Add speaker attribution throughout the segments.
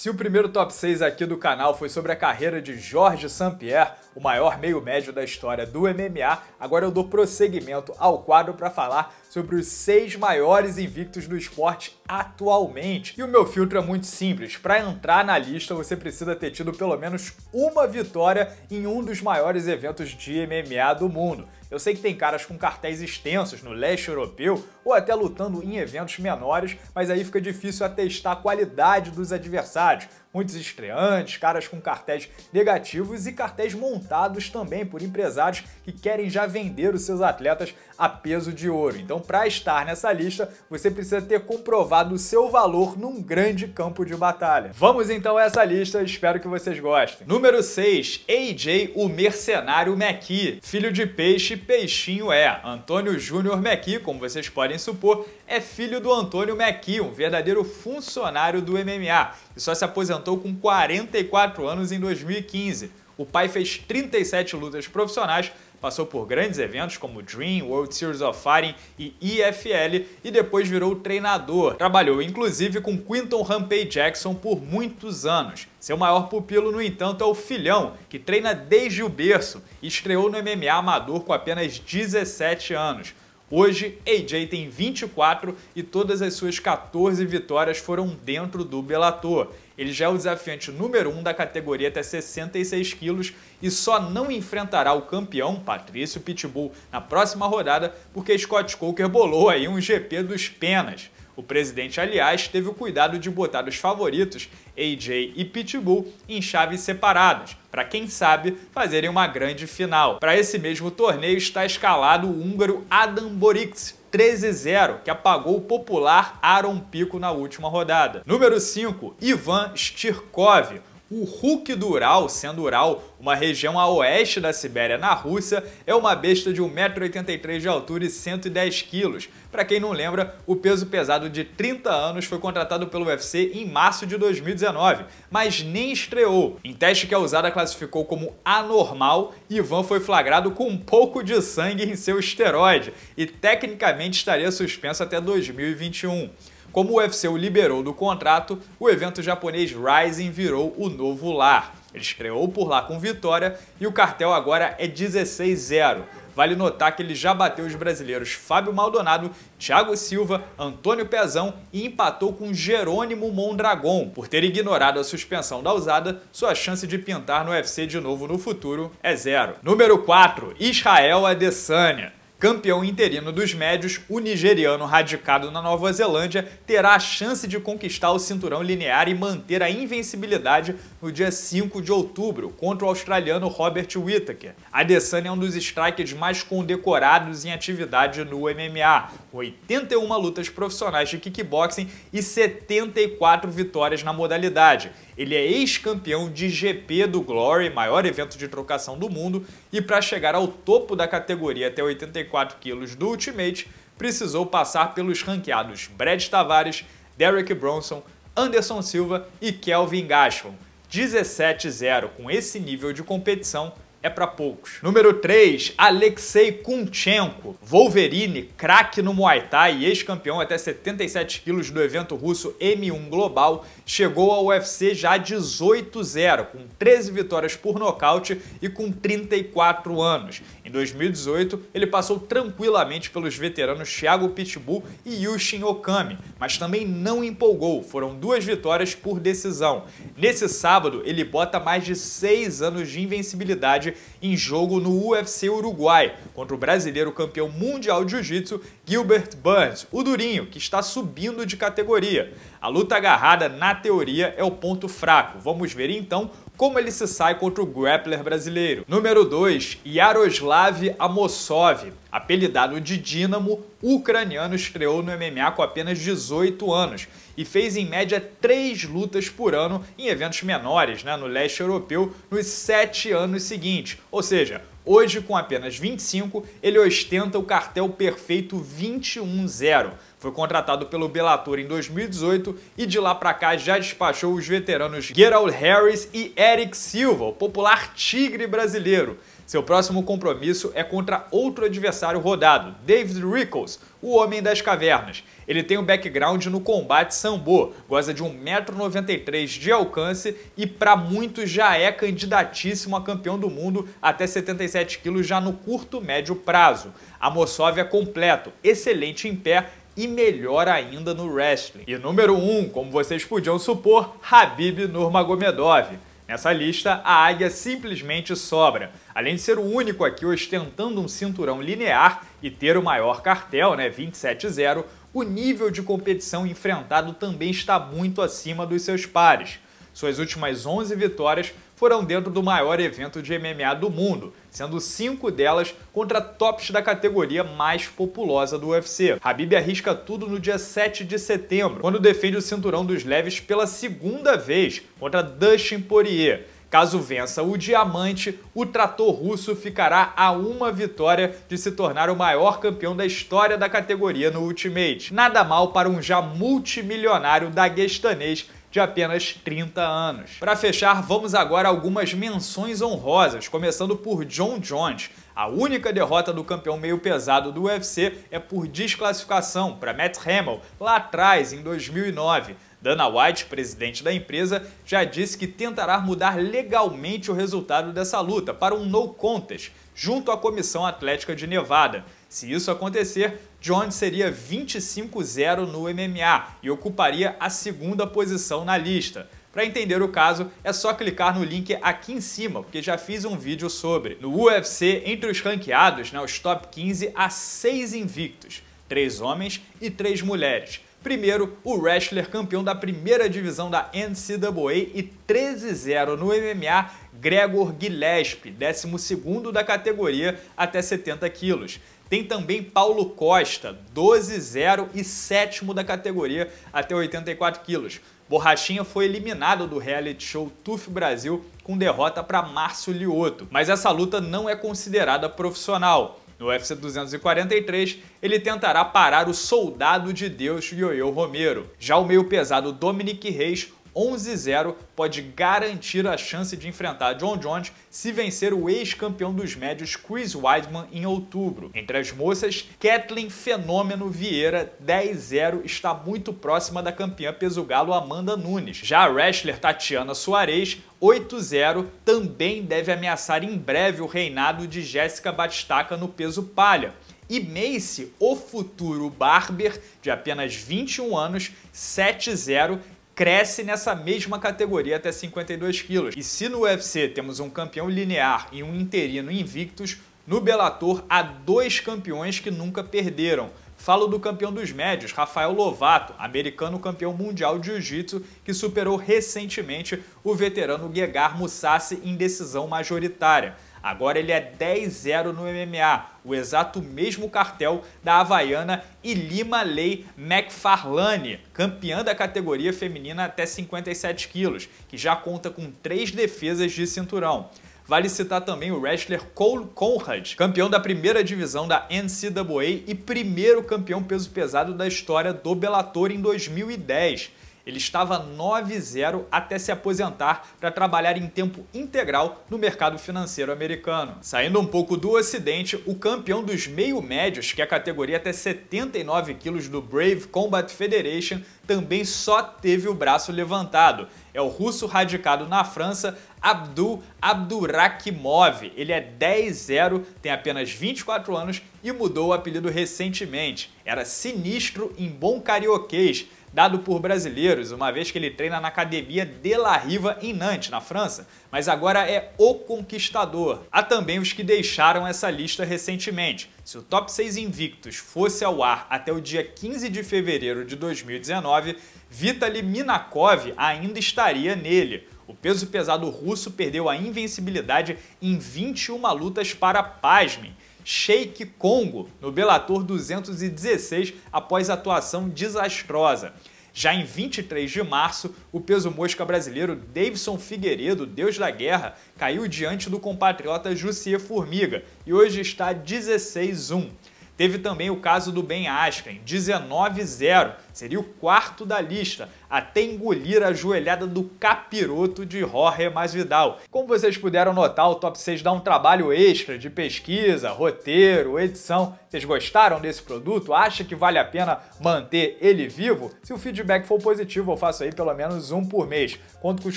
Speaker 1: Se o primeiro top 6 aqui do canal foi sobre a carreira de Jorge St-Pierre, o maior meio médio da história do MMA, agora eu dou prosseguimento ao quadro para falar sobre os seis maiores invictos do esporte atualmente. E o meu filtro é muito simples: para entrar na lista, você precisa ter tido pelo menos uma vitória em um dos maiores eventos de MMA do mundo. Eu sei que tem caras com cartéis extensos no leste europeu ou até lutando em eventos menores, mas aí fica difícil atestar a qualidade dos adversários muitos estreantes, caras com cartéis negativos e cartéis montados também por empresários que querem já vender os seus atletas a peso de ouro. Então, para estar nessa lista, você precisa ter comprovado o seu valor num grande campo de batalha. Vamos então a essa lista, espero que vocês gostem. Número 6, AJ, o mercenário Meki. Filho de peixe, peixinho é. Antônio Júnior Meki, como vocês podem supor, é filho do Antônio Meki, um verdadeiro funcionário do MMA e só se aposentou com 44 anos em 2015. O pai fez 37 lutas profissionais, passou por grandes eventos como Dream, World Series of Fighting e IFL e depois virou treinador. Trabalhou inclusive com Quinton Rampage Jackson por muitos anos. Seu maior pupilo, no entanto, é o filhão, que treina desde o berço e estreou no MMA amador com apenas 17 anos. Hoje, AJ tem 24 e todas as suas 14 vitórias foram dentro do Bellator. Ele já é o desafiante número 1 um da categoria até 66 quilos e só não enfrentará o campeão, Patrício Pitbull, na próxima rodada porque Scott Coker bolou aí um GP dos penas. O presidente, aliás, teve o cuidado de botar os favoritos, AJ e Pitbull, em chaves separadas, para quem sabe fazerem uma grande final. Para esse mesmo torneio está escalado o húngaro Adam Borix, 13-0, que apagou o popular Aaron Pico na última rodada. Número 5, Ivan Stirkov, o Hulk do Ural, sendo Ural uma região a oeste da Sibéria, na Rússia, é uma besta de 1,83m de altura e 110kg. Para quem não lembra, o peso pesado de 30 anos foi contratado pelo UFC em março de 2019, mas nem estreou. Em teste que a usada classificou como anormal, Ivan foi flagrado com um pouco de sangue em seu esteroide e tecnicamente estaria suspenso até 2021. Como o UFC o liberou do contrato, o evento japonês Rising virou o novo lar. Ele estreou por lá com vitória e o cartel agora é 16-0. Vale notar que ele já bateu os brasileiros Fábio Maldonado, Thiago Silva, Antônio Pezão e empatou com Jerônimo Mondragon. Por ter ignorado a suspensão da usada, sua chance de pintar no UFC de novo no futuro é zero. Número 4. Israel Adesanya. Campeão interino dos médios, o nigeriano radicado na Nova Zelândia terá a chance de conquistar o cinturão linear e manter a invencibilidade no dia 5 de outubro contra o australiano Robert Whittaker. Adesanya é um dos strikers mais condecorados em atividade no MMA, com 81 lutas profissionais de kickboxing e 74 vitórias na modalidade ele é ex-campeão de GP do Glory, maior evento de trocação do mundo, e para chegar ao topo da categoria até 84 quilos do Ultimate, precisou passar pelos ranqueados Brad Tavares, Derek Bronson, Anderson Silva e Kelvin Gaston. 17-0 com esse nível de competição é para poucos. Número 3, Alexei Kunchenko, Wolverine, craque no Muay Thai e ex-campeão até 77 quilos do evento russo M1 Global, chegou ao UFC já 18-0, com 13 vitórias por nocaute e com 34 anos. Em 2018, ele passou tranquilamente pelos veteranos Thiago Pitbull e Yushin Okami, mas também não empolgou, foram duas vitórias por decisão. Nesse sábado, ele bota mais de 6 anos de invencibilidade em jogo no UFC Uruguai, contra o brasileiro campeão mundial de jiu-jitsu Gilbert Burns, o Durinho, que está subindo de categoria. A luta agarrada, na teoria, é o ponto fraco. Vamos ver então como ele se sai contra o grappler brasileiro. Número 2, Yaroslav Amosov, apelidado de Dínamo, o ucraniano estreou no MMA com apenas 18 anos e fez em média três lutas por ano em eventos menores, né, no leste europeu, nos sete anos seguintes. Ou seja, Hoje, com apenas 25, ele ostenta o cartel perfeito 21-0. Foi contratado pelo Bellator em 2018 e de lá para cá já despachou os veteranos Gerald Harris e Eric Silva, o popular tigre brasileiro. Seu próximo compromisso é contra outro adversário rodado, David Rickles, o Homem das Cavernas. Ele tem um background no combate sambo, goza de 1,93m de alcance e, para muitos, já é candidatíssimo a campeão do mundo até 77kg já no curto médio prazo. A Mossov é completo, excelente em pé e melhor ainda no wrestling. E número 1, um, como vocês podiam supor, Habib Nurmagomedov. Nessa lista, a águia simplesmente sobra, além de ser o único aqui ostentando um cinturão linear e ter o maior cartel, né, 27-0, o nível de competição enfrentado também está muito acima dos seus pares. Suas últimas 11 vitórias foram dentro do maior evento de MMA do mundo, sendo cinco delas contra tops da categoria mais populosa do UFC. Habib arrisca tudo no dia 7 de setembro, quando defende o cinturão dos leves pela segunda vez contra Dustin Poirier. Caso vença o diamante, o trator russo ficará a uma vitória de se tornar o maior campeão da história da categoria no Ultimate. Nada mal para um já multimilionário daguestanês de apenas 30 anos. Para fechar, vamos agora a algumas menções honrosas, começando por John Jones. A única derrota do campeão meio pesado do UFC é por desclassificação para Matt Hamill, lá atrás, em 2009. Dana White, presidente da empresa, já disse que tentará mudar legalmente o resultado dessa luta para um no contest, junto à Comissão Atlética de Nevada. Se isso acontecer, Jones seria 25-0 no MMA e ocuparia a segunda posição na lista. Para entender o caso, é só clicar no link aqui em cima, porque já fiz um vídeo sobre. No UFC, entre os ranqueados, né, os top 15, há seis invictos, três homens e três mulheres. Primeiro, o wrestler campeão da primeira divisão da NCAA e 13-0 no MMA, Gregor Gillespie, 12º da categoria até 70 quilos. Tem também Paulo Costa, 12-0 e sétimo da categoria até 84 quilos. Borrachinha foi eliminado do reality show TUF Brasil com derrota para Márcio Lioto, mas essa luta não é considerada profissional. No UFC 243, ele tentará parar o soldado de Deus Yoyo Romero. Já o meio pesado Dominic Reis 11-0 pode garantir a chance de enfrentar John Jones se vencer o ex-campeão dos médios Chris Weidman em outubro. Entre as moças, Kathleen Fenômeno Vieira, 10-0, está muito próxima da campeã peso galo Amanda Nunes. Já a wrestler Tatiana Soares, 8-0 também deve ameaçar em breve o reinado de Jéssica Batistaca no peso palha. E Macy, o futuro Barber, de apenas 21 anos, 7-0, cresce nessa mesma categoria até 52 quilos. E se no UFC temos um campeão linear e um interino invictos, no Bellator há dois campeões que nunca perderam. Falo do campeão dos médios, Rafael Lovato, americano campeão mundial de jiu-jitsu, que superou recentemente o veterano Gegar Mousasi em decisão majoritária. Agora ele é 10-0 no MMA, o exato mesmo cartel da havaiana Ilima Lei McFarlane, campeã da categoria feminina até 57 quilos, que já conta com três defesas de cinturão. Vale citar também o wrestler Cole Conrad, campeão da primeira divisão da NCAA e primeiro campeão peso pesado da história do Bellator em 2010. Ele estava 9-0 até se aposentar para trabalhar em tempo integral no mercado financeiro americano. Saindo um pouco do ocidente, o campeão dos meio-médios, que é a categoria até 79 quilos do Brave Combat Federation, também só teve o braço levantado. É o russo radicado na França, Abdul Abdurakhimov. Ele é 10-0, tem apenas 24 anos e mudou o apelido recentemente. Era sinistro em bom carioquês dado por brasileiros, uma vez que ele treina na academia De La Riva em Nantes, na França, mas agora é o conquistador. Há também os que deixaram essa lista recentemente. Se o top 6 invictos fosse ao ar até o dia 15 de fevereiro de 2019, Vitaly Minakov ainda estaria nele. O peso pesado russo perdeu a invencibilidade em 21 lutas para pasmem. Sheik Congo no Bellator 216 após atuação desastrosa. Já em 23 de março, o peso mosca brasileiro Davidson Figueiredo, deus da guerra, caiu diante do compatriota Jussier Formiga e hoje está 16-1. Teve também o caso do Ben Askren, 19-0, Seria o quarto da lista, até engolir a joelhada do capiroto de Jorge Masvidal. Como vocês puderam notar, o Top 6 dá um trabalho extra de pesquisa, roteiro, edição. Vocês gostaram desse produto? Acha que vale a pena manter ele vivo? Se o feedback for positivo, eu faço aí pelo menos um por mês. Conto com os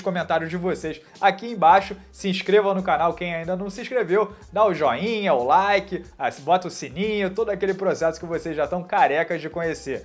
Speaker 1: comentários de vocês aqui embaixo. Se inscreva no canal quem ainda não se inscreveu, dá o joinha, o like, bota o sininho, todo aquele processo que vocês já estão carecas de conhecer.